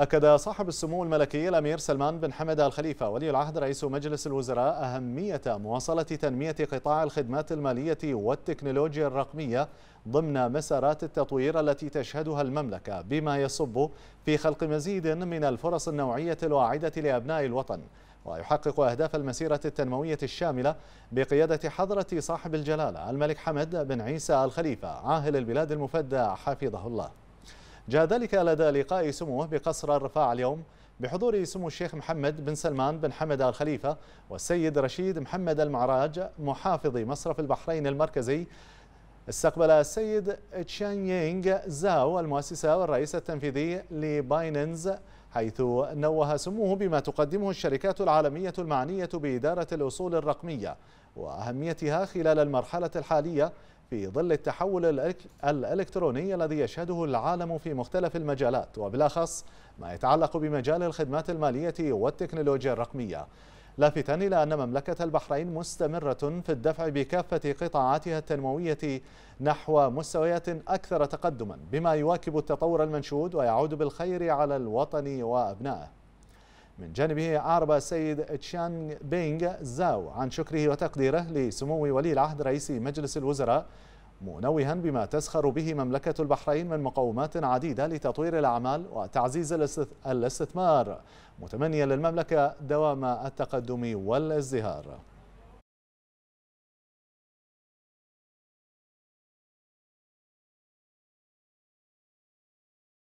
أكد صاحب السمو الملكي الأمير سلمان بن حمد الخليفة ولي العهد رئيس مجلس الوزراء أهمية مواصلة تنمية قطاع الخدمات المالية والتكنولوجيا الرقمية ضمن مسارات التطوير التي تشهدها المملكة بما يصب في خلق مزيد من الفرص النوعية الواعدة لأبناء الوطن ويحقق أهداف المسيرة التنموية الشاملة بقيادة حضرة صاحب الجلالة الملك حمد بن عيسى الخليفة عاهل البلاد المفدى حفظه الله جاء ذلك لدى لقاء سموه بقصر الرفاع اليوم بحضور سمو الشيخ محمد بن سلمان بن حمد الخليفة والسيد رشيد محمد المعراج محافظ مصرف البحرين المركزي استقبل السيد تشان يينغ زاو المؤسسة والرئيس التنفيذي لبايننز حيث نوه سموه بما تقدمه الشركات العالمية المعنية بإدارة الأصول الرقمية وأهميتها خلال المرحلة الحالية في ظل التحول الإلكتروني الذي يشهده العالم في مختلف المجالات وبالأخص ما يتعلق بمجال الخدمات المالية والتكنولوجيا الرقمية لافتا إلى أن مملكة البحرين مستمرة في الدفع بكافة قطاعاتها التنموية نحو مستويات أكثر تقدما بما يواكب التطور المنشود ويعود بالخير على الوطن وأبنائه من جانبه أعرب السيد تشان بينغ زاو عن شكره وتقديره لسمو ولي العهد رئيس مجلس الوزراء منوها بما تسخر به مملكة البحرين من مقومات عديدة لتطوير الأعمال وتعزيز الاستثمار متمنيا للمملكة دوام التقدم والازدهار